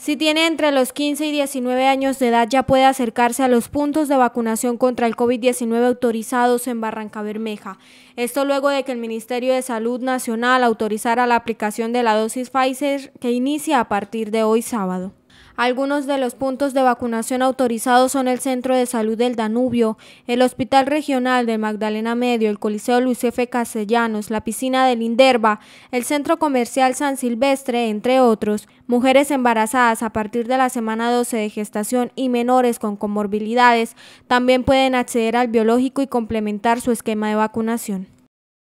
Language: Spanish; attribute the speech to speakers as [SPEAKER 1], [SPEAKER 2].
[SPEAKER 1] Si tiene entre los 15 y 19 años de edad ya puede acercarse a los puntos de vacunación contra el COVID-19 autorizados en Barranca Bermeja. Esto luego de que el Ministerio de Salud Nacional autorizara la aplicación de la dosis Pfizer que inicia a partir de hoy sábado. Algunos de los puntos de vacunación autorizados son el Centro de Salud del Danubio, el Hospital Regional de Magdalena Medio, el Coliseo Luis F. Castellanos, la piscina del Inderva, el Centro Comercial San Silvestre, entre otros. Mujeres embarazadas a partir de la semana 12 de gestación y menores con comorbilidades también pueden acceder al biológico y complementar su esquema de vacunación.